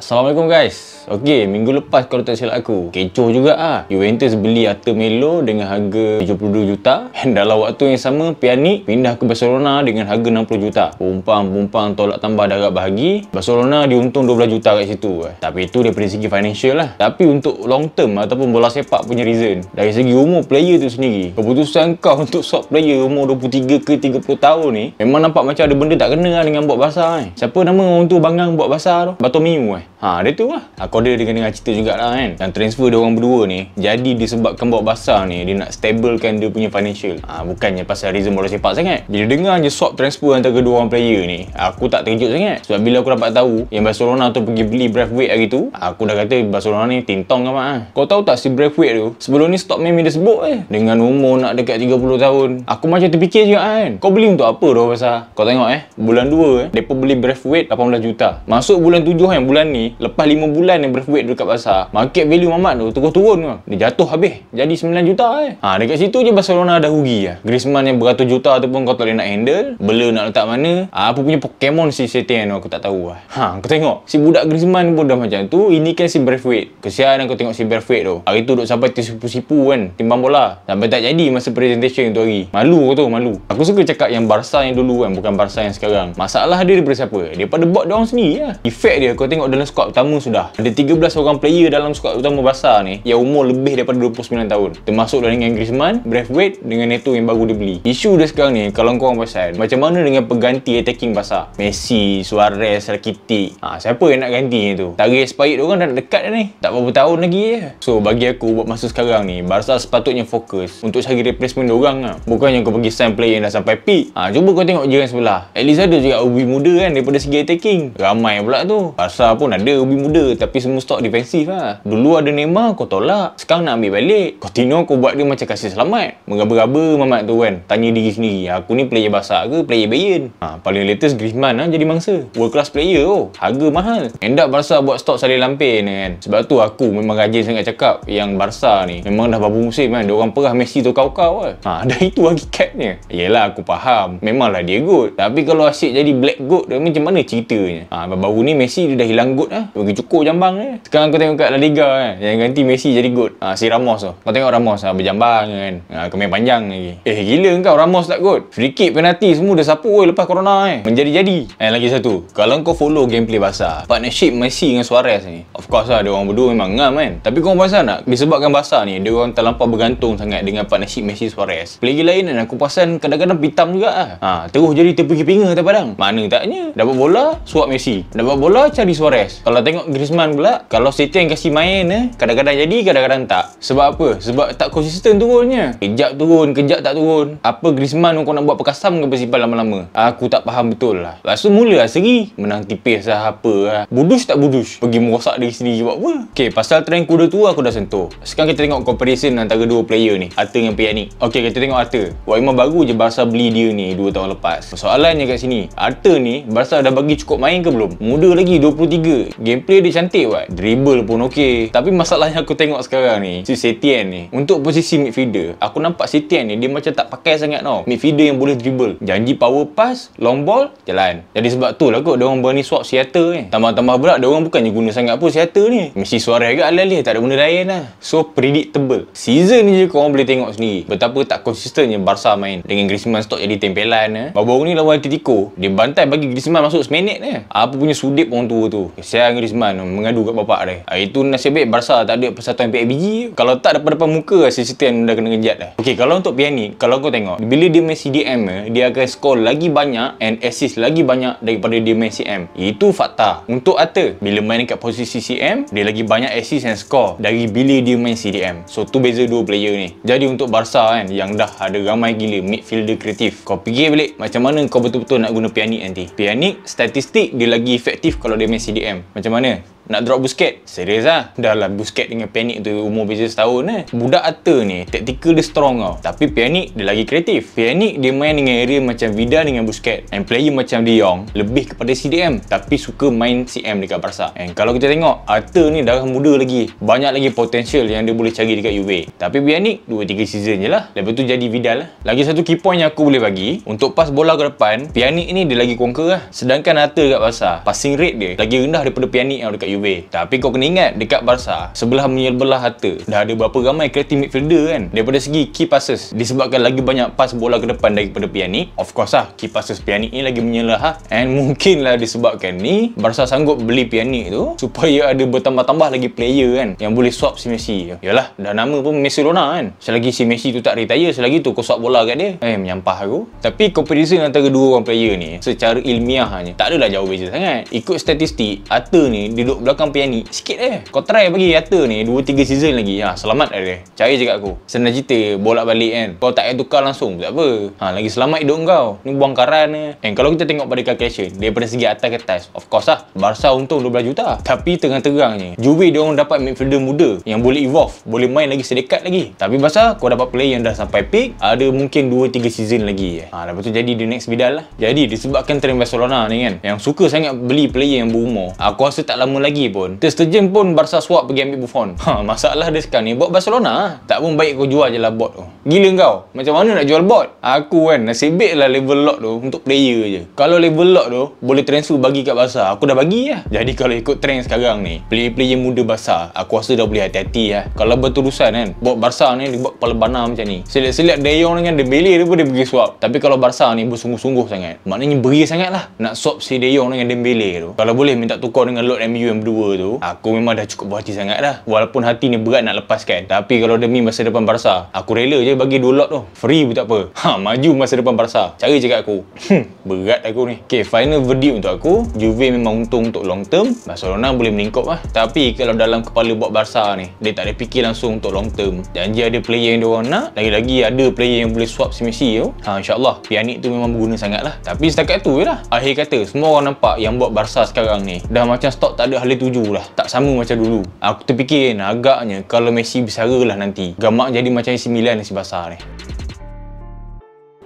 Assalamualaikum guys Okey, minggu lepas kalau tak silap aku Kecoh juga ah. Juventus beli Arthur Melo dengan harga 72 juta Dan dalam waktu yang sama Pjanic pindah ke Barcelona dengan harga 60 juta Pumpang-pumpang tolak tambah darat bahagi Barcelona diuntung 12 juta kat situ eh. Tapi itu daripada segi financial lah Tapi untuk long term ataupun bola sepak punya reason Dari segi umur player tu sendiri Keputusan kau untuk swap player umur 23 ke 30 tahun ni Memang nampak macam ada benda tak kena lah dengan buat basah eh. Siapa nama orang tu bangang buat basah tu? Batomiu eh Ha, dia tu lah. Aku dia dengan dengar cerita jugalah kan. Dan transfer dia orang berdua ni, jadi disebabkan bawa basah ni, dia nak stabilkan dia punya financial. Ha, bukannya pasal reason bola sepak sangat. Bila dengar je swap transfer antara kedua orang player ni, aku tak terkejut sangat. Sebab bila aku dapat tahu yang Barcelona tu pergi beli Braithwaite hari tu, aku dah kata Barcelona ni tintong ke ha. Ah. Kau tahu tak si Braithwaite tu, sebelum ni stop main dia sebut eh. Dengan umur nak dekat 30 tahun. Aku macam terfikir juga ah, kan. Kau beli untuk apa tu pasal? Kau tengok eh, bulan 2 eh, mereka beli Braithwaite 18 juta. Masuk bulan 7 kan, eh, bulan ni, ni lepas 5 bulan yang berfuit dekat pasar market value Mamat tu turun-turun tu dia jatuh habis jadi 9 juta eh ha, dekat situ je Barcelona dah rugi lah Griezmann yang beratus juta tu pun kau tak boleh nak handle blur nak letak mana ha, apa punya Pokemon si Setien tu aku tak tahu lah ha, aku tengok si budak Griezmann pun dah macam tu ini kan si berfuit kesian aku tengok si berfuit tu hari tu duk sampai tersipu-sipu kan timbang bola sampai tak jadi masa presentation tu hari malu aku tu malu aku suka cakap yang Barca yang dulu kan bukan Barca yang sekarang masalah dia daripada siapa daripada bot dia orang sendiri lah ya. effect dia kau tengok dalam skuad utama sudah. Ada 13 orang player dalam skuad utama Basar ni yang umur lebih daripada 29 tahun. Termasuk dengan Griezmann, Braithwaite dengan Neto yang baru dibeli. Isu dia sekarang ni kalau kau orang pasal macam mana dengan pengganti attacking Basar? Messi, Suarez, Rakiti. Ah, ha, siapa yang nak ganti ni tu? Tarikh expired dia orang dah dekat dah ni. Tak berapa tahun lagi je. So bagi aku buat masa sekarang ni Barca sepatutnya fokus untuk cari replacement dia orang lah. Bukan yang kau pergi sign player yang dah sampai peak. Ah, ha, cuba kau tengok jiran sebelah. At least ada juga Ubi muda kan daripada segi attacking. Ramai pula tu. Barca pun pun ada ubi muda tapi semua stok defensif lah. Dulu ada Neymar kau tolak. Sekarang nak ambil balik. Coutinho kau buat dia macam kasih selamat. Meraba-raba mamat tu kan. Tanya diri sendiri. Aku ni player basak ke player Bayern? Ha, paling latest Griezmann lah jadi mangsa. World class player tu. Oh. Harga mahal. End up Barca buat stok saling lampin eh, kan. Sebab tu aku memang rajin sangat cakap yang Barca ni memang dah babu musim kan. Dia perah Messi tu kau-kau lah. Ha, dah itu hakikatnya. Yelah aku faham. Memanglah dia good. Tapi kalau asyik jadi black good dia macam mana ceritanya? Ha, baru ni Messi dia dah hilang GOAT lah. Pergi cukur jambang ni. Eh. Sekarang aku tengok kat La Liga kan. Eh, yang ganti Messi jadi GOAT. Ah, ha, si Ramos tu. Kau tengok Ramos lah. Ha, berjambang kan. Ha, ah, aku panjang lagi. Eh gila kau Ramos tak GOAT. Free kick penalti semua dah sapu oi, lepas corona eh. Menjadi-jadi. Eh lagi satu. Kalau kau follow gameplay Basa. Partnership Messi dengan Suarez ni. Of course lah. Dia orang berdua memang ngam kan. Tapi kau perasan tak? Disebabkan Basa ni. Dia orang terlampau bergantung sangat dengan partnership Messi Suarez. Pelagi lain kan. Aku perasan kadang-kadang pitam juga Ah, Ha, terus jadi terpergi pinga tak padang. Mana taknya. Dapat bola, suap Messi. Dapat bola, cari Suarez guys kalau tengok Griezmann pula kalau City yang kasih main eh kadang-kadang jadi kadang-kadang tak sebab apa sebab tak konsisten turunnya kejap turun kejap tak turun apa Griezmann kau nak buat pekasam ke bersimpan lama-lama aku tak faham betul lah lepas tu mula lah seri menang tipis lah apa lah budus tak budus pergi merosak diri sini buat apa ok pasal trend kuda tu aku dah sentuh sekarang kita tengok comparison antara dua player ni Arta dengan Pianik Okay, kita tengok Arta Waimah baru je Barca beli dia ni dua tahun lepas soalannya kat sini Arta ni Barca dah bagi cukup main ke belum muda lagi 23 gameplay dia cantik buat dribble pun okey tapi masalahnya aku tengok sekarang ni si Setien ni untuk posisi midfielder aku nampak Setien ni dia macam tak pakai sangat tau midfielder yang boleh dribble janji power pass long ball jalan jadi sebab tu lah kot dia orang berani swap Seattle ni tambah-tambah berat dia orang bukannya guna sangat pun Seattle ni mesti suara agak alih-alih tak ada benda lain lah so predictable season ni je korang boleh tengok sendiri betapa tak konsistennya Barca main dengan Griezmann stok jadi tempelan eh. baru-baru ni lawan Atletico dia bantai bagi Griezmann masuk seminit ni eh. apa punya sudip orang tua tu saya Sayang Rizman mengadu kat bapak dia. Ah, itu nasib baik Barca tak ada persatuan PABG. Kalau tak depan-depan muka asisten lah dah kena kejat dah. Okey, kalau untuk Piani, kalau kau tengok bila dia main CDM eh, dia akan skor lagi banyak and assist lagi banyak daripada dia main CM. Itu fakta. Untuk Ata, bila main kat posisi CM, dia lagi banyak assist and score dari bila dia main CDM. So tu beza dua player ni. Jadi untuk Barca kan yang dah ada ramai gila midfielder kreatif. Kau fikir balik macam mana kau betul-betul nak guna Piani nanti. Piani statistik dia lagi efektif kalau dia main CDM. Macam mana? nak drop busket serius lah dah lah busket dengan panic tu umur beza setahun eh budak atta ni tactical dia strong tau tapi panic dia lagi kreatif panic dia main dengan area macam Vida dengan busket and player macam De Jong lebih kepada CDM tapi suka main CM dekat Barca and kalau kita tengok atta ni dah muda lagi banyak lagi potential yang dia boleh cari dekat Juve tapi panic 2-3 season je lah lepas tu jadi Vida lah lagi satu key point yang aku boleh bagi untuk pas bola ke depan Pjanic ni dia lagi conquer lah sedangkan Atta dekat Barca passing rate dia lagi rendah daripada Pjanic yang dekat Juve way tapi kau kena ingat dekat Barca sebelah menyebelah harta dah ada berapa ramai creative midfielder kan daripada segi key passes disebabkan lagi banyak pas bola ke depan daripada Pjanic of course lah key passes Pjanic ni lagi menyelah ah. and mungkin lah disebabkan ni Barca sanggup beli Pjanic tu supaya ada bertambah-tambah lagi player kan yang boleh swap si Messi yalah dah nama pun Messi Lona kan selagi si Messi tu tak retire selagi tu kau swap bola kat dia eh menyampah aku tapi comparison antara dua orang player ni secara ilmiahnya tak adalah jauh beza sangat ikut statistik Arthur ni duduk belakang PNE sikit eh kau try bagi rata ni 2-3 season lagi ha, selamat dia cari cakap aku senang cerita bolak balik kan kau tak payah tukar langsung tak apa ha, lagi selamat hidup kau ni buang karan eh. and kalau kita tengok pada calculation daripada segi atas kertas of course lah Barca untung 12 juta tapi tengah terangnya Juve dia orang dapat midfielder muda yang boleh evolve boleh main lagi sedekat lagi tapi Barca kau dapat player yang dah sampai peak ada mungkin 2-3 season lagi eh. ha, lepas tu jadi the next bidal lah jadi disebabkan trend Barcelona ni kan yang suka sangat beli player yang berumur aku rasa tak lama lagi lagi pun Ter Stegen pun Barca swap pergi ambil Buffon ha, masalah dia sekarang ni buat Barcelona ha, tak pun baik kau jual je lah bot tu gila kau macam mana nak jual bot aku kan nasib baik lah level lock tu untuk player je kalau level lock tu boleh transfer bagi kat Barca aku dah bagi lah jadi kalau ikut trend sekarang ni player-player muda Barca aku rasa dah boleh hati-hati lah kalau berterusan kan bot Barca ni dia buat kepala banar macam ni selit-selit De Jong dengan De Bailey dia pun dia pergi swap tapi kalau Barca ni bersungguh-sungguh sangat maknanya beri sangat lah nak swap si De Jong dengan Dembele tu kalau boleh minta tukar dengan Lord MU yang dua tu aku memang dah cukup berhati sangat dah walaupun hati ni berat nak lepaskan tapi kalau demi masa depan Barca aku rela je bagi dua lot tu free pun tak apa ha maju masa depan Barca cara cakap aku hmm, berat aku ni Okay final verdict untuk aku Juve memang untung untuk long term Barcelona boleh meningkup lah tapi kalau dalam kepala buat Barca ni dia tak ada fikir langsung untuk long term janji ada player yang dia orang nak lagi-lagi ada player yang boleh swap si Messi tu ha insyaAllah Pianik tu memang berguna sangat lah tapi setakat tu je lah akhir kata semua orang nampak yang buat Barca sekarang ni dah macam stok tak ada boleh tuju lah tak sama macam dulu aku terfikir agaknya kalau Messi bersara lah nanti gamak jadi macam AC Milan nasib basar ni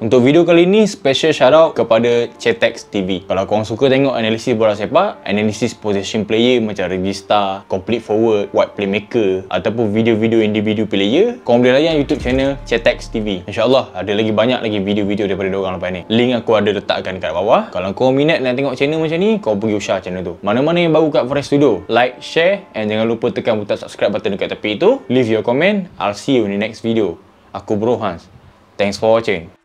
untuk video kali ini special shout out kepada Cetex TV. Kalau kau suka tengok analisis bola sepak, analisis position player macam Regista, complete forward, wide playmaker ataupun video-video individu player, kau boleh layan YouTube channel Cetex TV. Insya-Allah ada lagi banyak lagi video-video daripada dia orang lepas ni. Link aku ada letakkan kat bawah. Kalau kau minat nak tengok channel macam ni, kau pergi usah channel tu. Mana-mana yang baru kat Forest Studio, like, share and jangan lupa tekan butang subscribe button dekat tepi tu. Leave your comment. I'll see you in the next video. Aku Bro Hans. Thanks for watching.